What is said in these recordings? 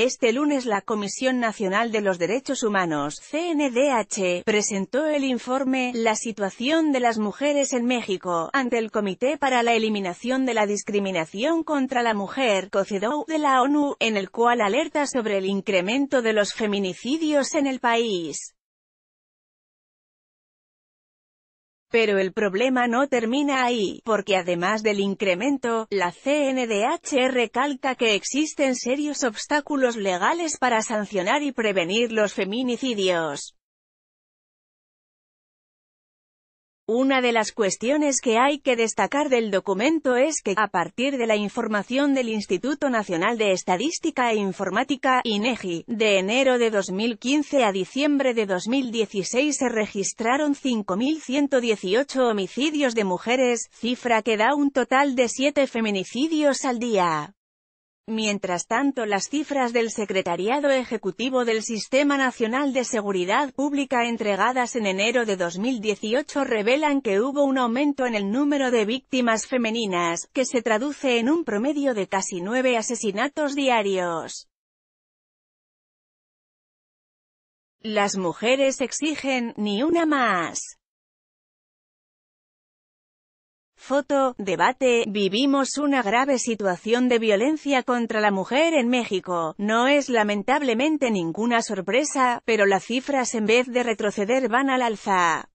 Este lunes la Comisión Nacional de los Derechos Humanos, CNDH, presentó el informe La situación de las mujeres en México, ante el Comité para la Eliminación de la Discriminación contra la Mujer, COCEDAW de la ONU, en el cual alerta sobre el incremento de los feminicidios en el país. Pero el problema no termina ahí, porque además del incremento, la CNDH recalca que existen serios obstáculos legales para sancionar y prevenir los feminicidios. Una de las cuestiones que hay que destacar del documento es que, a partir de la información del Instituto Nacional de Estadística e Informática, INEGI, e de enero de 2015 a diciembre de 2016 se registraron 5.118 homicidios de mujeres, cifra que da un total de 7 feminicidios al día. Mientras tanto las cifras del Secretariado Ejecutivo del Sistema Nacional de Seguridad Pública entregadas en enero de 2018 revelan que hubo un aumento en el número de víctimas femeninas, que se traduce en un promedio de casi nueve asesinatos diarios. Las mujeres exigen, ni una más. Foto, debate, vivimos una grave situación de violencia contra la mujer en México. No es lamentablemente ninguna sorpresa, pero las cifras en vez de retroceder van al alza.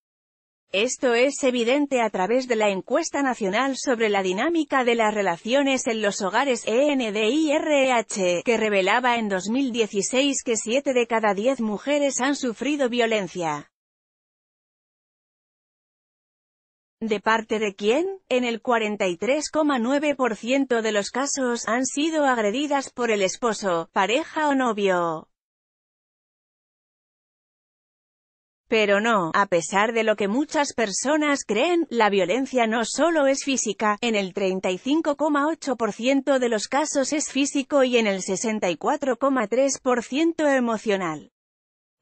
Esto es evidente a través de la encuesta nacional sobre la dinámica de las relaciones en los hogares ENDIRH, que revelaba en 2016 que 7 de cada 10 mujeres han sufrido violencia. ¿De parte de quién? En el 43,9% de los casos han sido agredidas por el esposo, pareja o novio. Pero no, a pesar de lo que muchas personas creen, la violencia no solo es física, en el 35,8% de los casos es físico y en el 64,3% emocional.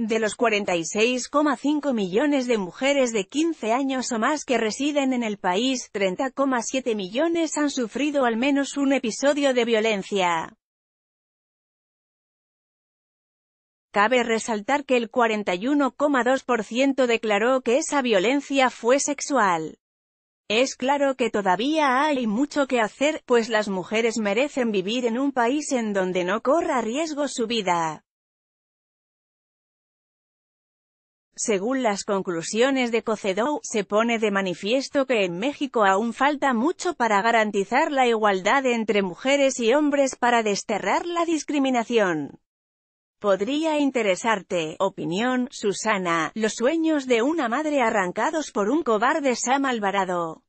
De los 46,5 millones de mujeres de 15 años o más que residen en el país, 30,7 millones han sufrido al menos un episodio de violencia. Cabe resaltar que el 41,2% declaró que esa violencia fue sexual. Es claro que todavía hay mucho que hacer, pues las mujeres merecen vivir en un país en donde no corra riesgo su vida. Según las conclusiones de Cocedó, se pone de manifiesto que en México aún falta mucho para garantizar la igualdad entre mujeres y hombres para desterrar la discriminación. Podría interesarte, opinión, Susana, los sueños de una madre arrancados por un cobarde Sam Alvarado.